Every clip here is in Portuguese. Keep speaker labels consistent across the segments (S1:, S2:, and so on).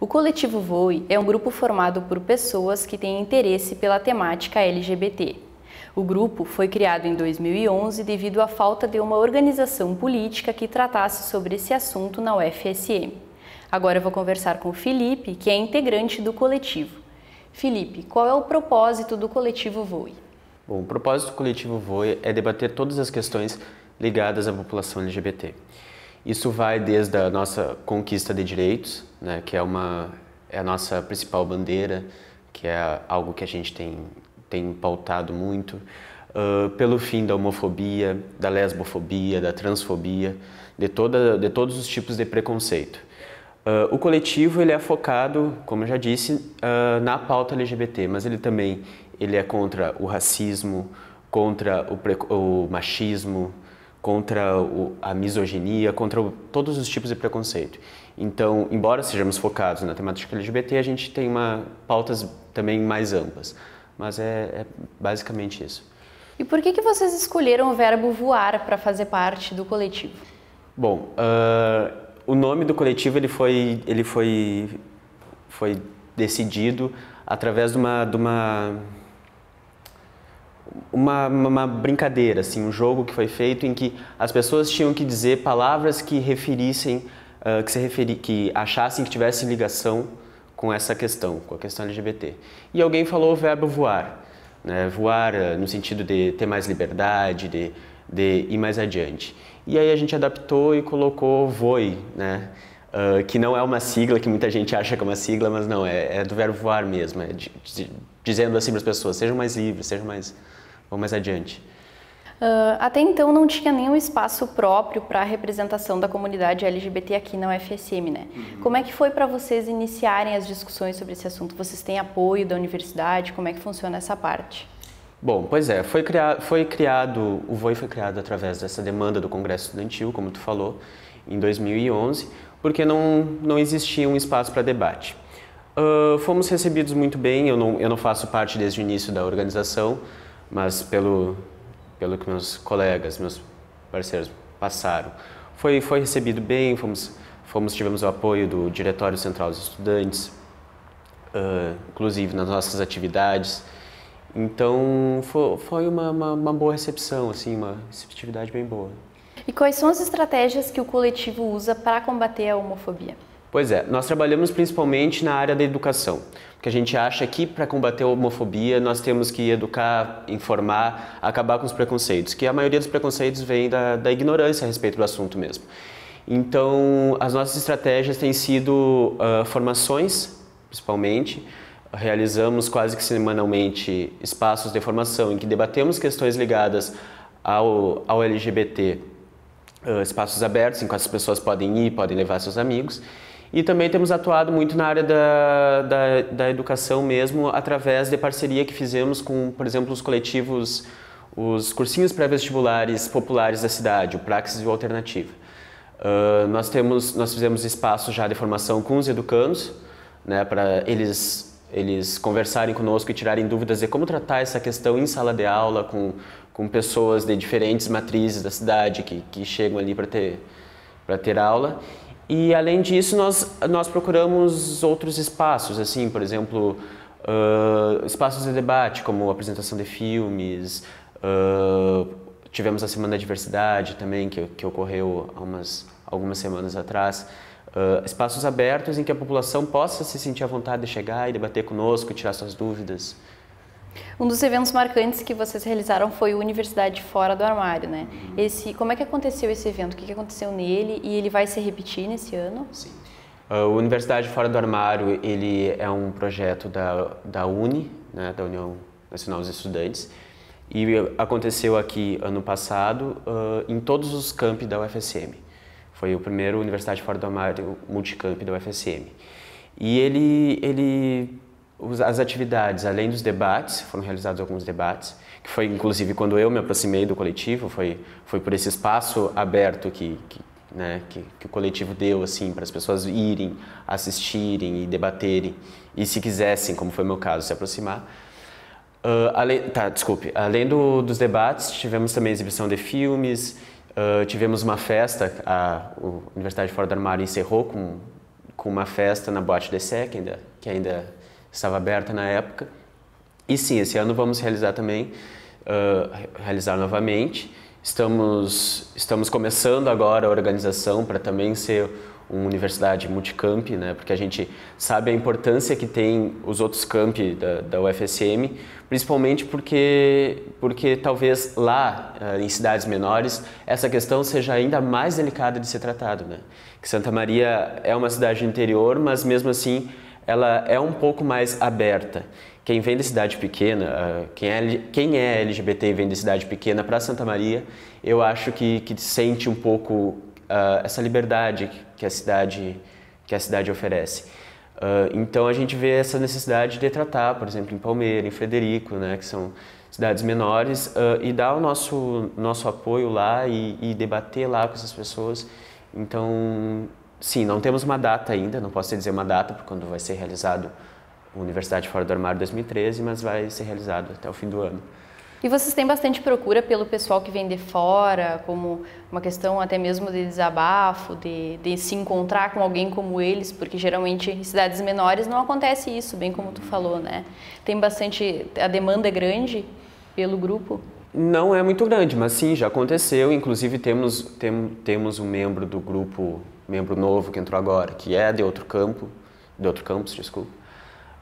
S1: O Coletivo Voe é um grupo formado por pessoas que têm interesse pela temática LGBT. O grupo foi criado em 2011 devido à falta de uma organização política que tratasse sobre esse assunto na UFSM. Agora eu vou conversar com o Felipe, que é integrante do coletivo. Felipe, qual é o propósito do Coletivo Voe?
S2: Bom, o propósito do Coletivo Voe é debater todas as questões ligadas à população LGBT. Isso vai desde a nossa conquista de direitos, né, que é, uma, é a nossa principal bandeira, que é algo que a gente tem, tem pautado muito, uh, pelo fim da homofobia, da lesbofobia, da transfobia, de, toda, de todos os tipos de preconceito. Uh, o coletivo ele é focado, como eu já disse, uh, na pauta LGBT, mas ele também ele é contra o racismo, contra o, o machismo, contra o, a misoginia, contra o, todos os tipos de preconceito. Então, embora sejamos focados na temática LGBT, a gente tem uma pautas também mais amplas. Mas é, é basicamente isso.
S1: E por que, que vocês escolheram o verbo voar para fazer parte do coletivo?
S2: Bom, uh, o nome do coletivo ele foi, ele foi, foi decidido através de uma, de uma uma, uma, brincadeira, assim, um jogo que foi feito em que as pessoas tinham que dizer palavras que referissem, uh, que, se referi que achassem que tivessem ligação com essa questão, com a questão LGBT. E alguém falou o verbo voar, né? voar uh, no sentido de ter mais liberdade, de, de ir mais adiante. E aí a gente adaptou e colocou voe, né? Uh, que não é uma sigla, que muita gente acha que é uma sigla, mas não, é, é do verbo voar mesmo, é de, de, dizendo assim para as pessoas, sejam mais livres, sejam mais Vamos mais adiante?
S1: Uh, até então não tinha nenhum espaço próprio para a representação da comunidade LGBT aqui na UFSM, né? Uhum. Como é que foi para vocês iniciarem as discussões sobre esse assunto? Vocês têm apoio da universidade? Como é que funciona essa parte?
S2: Bom, pois é, foi, criado, foi criado o VOI foi criado através dessa demanda do Congresso Estudantil, como tu falou, em 2011, porque não, não existia um espaço para debate. Uh, fomos recebidos muito bem, eu não, eu não faço parte desde o início da organização, mas pelo pelo que meus colegas, meus parceiros passaram, foi foi recebido bem, fomos fomos tivemos o apoio do Diretório Central dos Estudantes, uh, inclusive nas nossas atividades. Então foi, foi uma, uma, uma boa recepção, assim, uma receptividade bem boa.
S1: E quais são as estratégias que o coletivo usa para combater a homofobia?
S2: Pois é, nós trabalhamos principalmente na área da educação, porque a gente acha é que para combater a homofobia nós temos que educar, informar, acabar com os preconceitos, que a maioria dos preconceitos vem da, da ignorância a respeito do assunto mesmo. Então, as nossas estratégias têm sido uh, formações, principalmente, realizamos quase que semanalmente espaços de formação em que debatemos questões ligadas ao, ao LGBT, uh, ah, espaços abertos em que as pessoas podem ir, podem levar seus amigos. E também temos atuado muito na área da, da, da educação mesmo, através de parceria que fizemos com, por exemplo, os coletivos, os cursinhos pré-vestibulares populares da cidade, o Praxis e o Alternativa. Uh, nós, temos, nós fizemos espaços já de formação com os educandos, né, para eles eles conversarem conosco e tirarem dúvidas de como tratar essa questão em sala de aula com, com pessoas de diferentes matrizes da cidade que, que chegam ali para ter, ter aula. E além disso, nós, nós procuramos outros espaços, assim, por exemplo, uh, espaços de debate, como apresentação de filmes, uh, tivemos a Semana da Diversidade também, que, que ocorreu há umas, algumas semanas atrás. Uh, espaços abertos em que a população possa se sentir à vontade de chegar e debater conosco, tirar suas dúvidas.
S1: Um dos eventos marcantes que vocês realizaram foi o Universidade Fora do Armário, né? Uhum. Esse, como é que aconteceu esse evento? O que, aconteceu nele e ele vai se repetir nesse ano? Sim.
S2: Ah, o Universidade Fora do Armário ele é um projeto da, da UNE, né, da União Nacional dos Estudantes, e aconteceu aqui ano passado uh, em todos os campi da UFSM. Foi o primeiro Universidade Fora do Armário multicamp da UFSM. E ele, ele as atividades, além dos debates, foram realizados alguns debates, que foi inclusive quando eu me aproximei do coletivo, foi, foi por esse espaço aberto que, que, né, que, que o coletivo deu assim para as pessoas irem, assistirem e debaterem, e se quisessem, como foi o meu caso, se aproximar. Uh, além, tá, desculpe. Além do, dos debates, tivemos também exibição de filmes, uh, tivemos uma festa, a, a Universidade Fora do Armário encerrou com, com uma festa na Boate de Sec, ainda, que ainda estava aberta na época. E sim, esse ano vamos realizar também, uh, realizar novamente. Estamos, estamos começando agora a organização para também ser uma universidade multicamp, né? porque a gente sabe a importância que tem os outros campi da, da UFSM, principalmente porque, porque talvez lá, em cidades menores, essa questão seja ainda mais delicada de ser tratada. Né? Que Santa Maria é uma cidade interior, mas mesmo assim ela é um pouco mais aberta. Quem vem de cidade pequena, ah, quem é, quem é LGBT e vem de cidade pequena para Santa Maria, eu acho que, que sente um pouco uh, essa liberdade que a cidade, que a cidade oferece. Uh, então a gente vê essa necessidade de tratar, por exemplo, em Palmeira, em Frederico, né, que são cidades menores, uh, e dar o nosso, nosso apoio lá e, e debater lá com essas pessoas. Então Sim, não temos uma data ainda, não posso dizer uma data porque quando vai ser realizado a Universidade Fora do Armário 2013, mas vai ser realizado até o fim do ano.
S1: E vocês têm bastante procura pelo pessoal que vem de fora, como uma questão até mesmo de desabafo, de, de se encontrar com alguém como eles, porque geralmente em cidades menores não acontece isso, bem como tu falou, né? Tem bastante, a demanda é grande pelo grupo?
S2: Não é muito grande, mas sim, já aconteceu. Inclusive temos, tem, temos um membro do grupo membro novo que entrou agora, que é de outro campo, de outro campus, desculpa.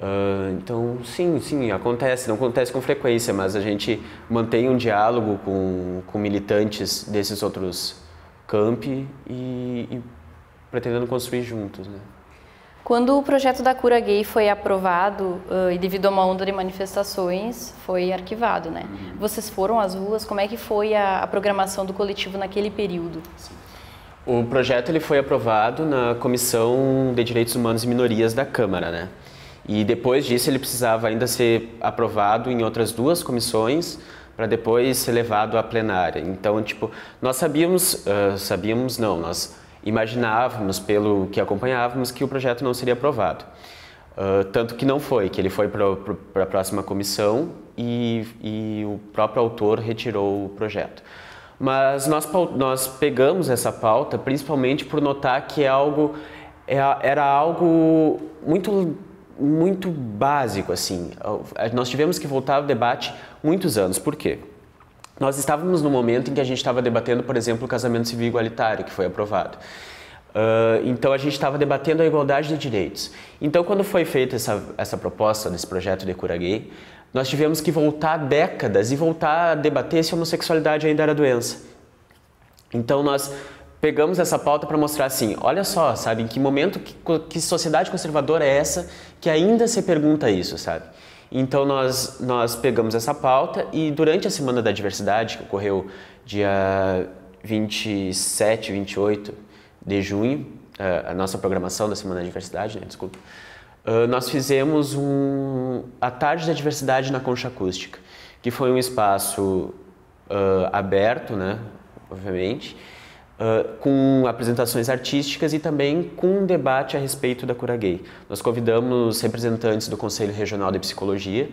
S2: Uh, então, sim, sim, acontece, não acontece com frequência, mas a gente mantém um diálogo com, com militantes desses outros campi e, e pretendendo construir juntos, né?
S1: Quando o projeto da cura gay foi aprovado uh, e devido a uma onda de manifestações foi arquivado, né? Uhum. Vocês foram às ruas, como é que foi a, a programação do coletivo naquele período? Sim.
S2: O projeto ele foi aprovado na Comissão de Direitos Humanos e Minorias da Câmara, né? E depois disso ele precisava ainda ser aprovado em outras duas comissões para depois ser levado à plenária. Então, tipo, nós sabíamos, uh, sabíamos não, nós imaginávamos pelo que acompanhávamos que o projeto não seria aprovado. Uh, tanto que não foi, que ele foi para a próxima comissão e, e o próprio autor retirou o projeto. Mas nós, nós pegamos essa pauta principalmente por notar que é algo, é era algo muito muito básico assim. Nós tivemos que voltar ao debate muitos anos. Por quê? Nós estávamos no momento em que a gente estava debatendo, por exemplo, o casamento civil igualitário que foi aprovado. Uh, então a gente estava debatendo a igualdade de direitos. Então quando foi feita essa, essa proposta desse projeto de cura gay, nós tivemos que voltar décadas e voltar a debater se a homossexualidade ainda era doença. Então nós pegamos essa pauta para mostrar assim, olha só, sabe, em que momento, que, que sociedade conservadora é essa que ainda se pergunta isso, sabe? Então nós, nós pegamos essa pauta e durante a Semana da Diversidade, que ocorreu dia 27, 28 de junho, é, a nossa programação da Semana da Diversidade, né? desculpa, é, nós fizemos um, a Tarde da Diversidade na Concha Acústica, que foi um espaço uh, aberto, né? obviamente, uh, com apresentações artísticas e também com um debate a respeito da cura gay. Nós convidamos representantes do Conselho Regional de Psicologia,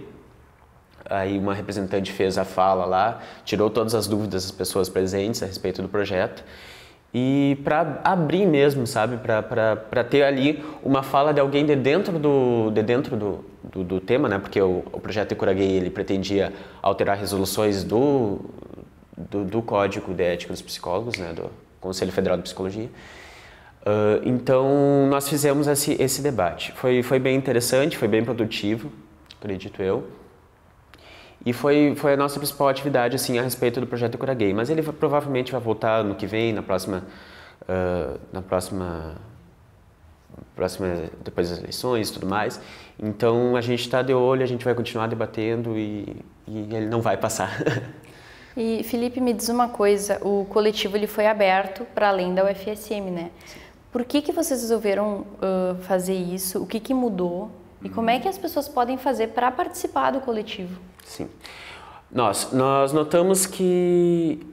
S2: aí uma representante fez a fala lá, tirou todas as dúvidas das pessoas presentes a respeito do projeto, e para abrir mesmo, sabe? Para ter ali uma fala de alguém de dentro do, de dentro do, do, do tema, né? Porque o, o projeto Ecura Gay, ele pretendia alterar resoluções do, do, do, Código de Ética dos Psicólogos, né? Do Conselho Federal de Psicologia. Uh, então, nós fizemos esse, esse debate. Foi, foi bem interessante, foi bem produtivo, acredito eu. E foi, foi a nossa principal atividade, assim, a respeito do projeto Cura Gay. Mas ele provavelmente vai voltar no que vem, na próxima... Uh, na próxima... próxima depois das eleições e tudo mais. Então, a gente está de olho, a gente vai continuar debatendo e, e ele não vai passar.
S1: E Felipe, me diz uma coisa, o coletivo ele foi aberto para além da UFSM, né? Sim. Por que que vocês resolveram uh, fazer isso? O que que mudou? E como é que as pessoas podem fazer para participar do coletivo?
S2: Sim. Nós, nós notamos que,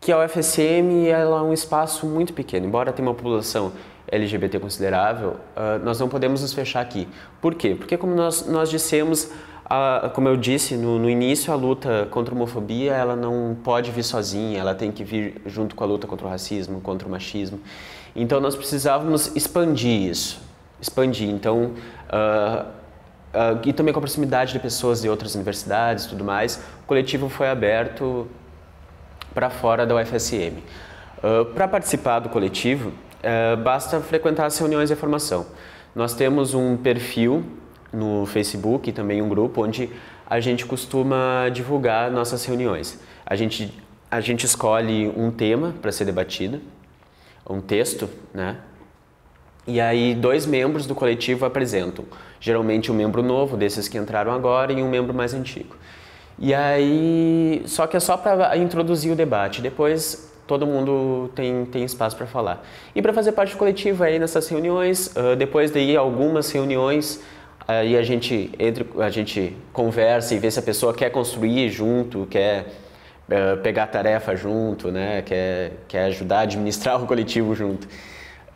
S2: que a UFSM ela é um espaço muito pequeno, embora tenha uma população LGBT considerável, uh, nós não podemos nos fechar aqui. Por quê? Porque como nós, nós dissemos, como eu disse no, no, início, a luta contra a homofobia ela não pode vir sozinha, ela tem que vir junto com a luta contra o racismo, contra o machismo. Então nós precisávamos expandir isso expandir. Então, uh, uh, e também com a proximidade de pessoas de outras universidades e tudo mais, o coletivo foi aberto para fora da UFSM. Uh, ah, para participar do coletivo, eh, basta frequentar as reuniões de formação. Nós temos um perfil no Facebook e também um grupo onde a gente costuma divulgar nossas reuniões. A gente, a gente escolhe um tema para ser debatido, um texto, né? E aí dois membros do coletivo apresentam, geralmente um membro novo desses que entraram agora e um membro mais antigo. E aí, só que é só para introduzir o debate. Depois todo mundo tem, tem espaço para falar. E para fazer parte do coletivo aí nessas reuniões, uh, depois daí algumas reuniões aí a gente entre, a gente conversa e vê se a pessoa quer construir junto, quer uh, pegar tarefa junto, né? Quer quer ajudar a administrar o coletivo junto.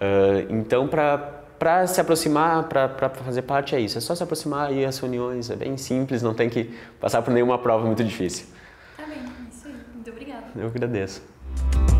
S2: Uh, então, para se aproximar, para fazer parte, é isso. É só se aproximar e as uniões reuniões. É bem simples, não tem que passar por nenhuma prova muito difícil. Tá bem, é isso aí. Muito obrigada. Eu agradeço.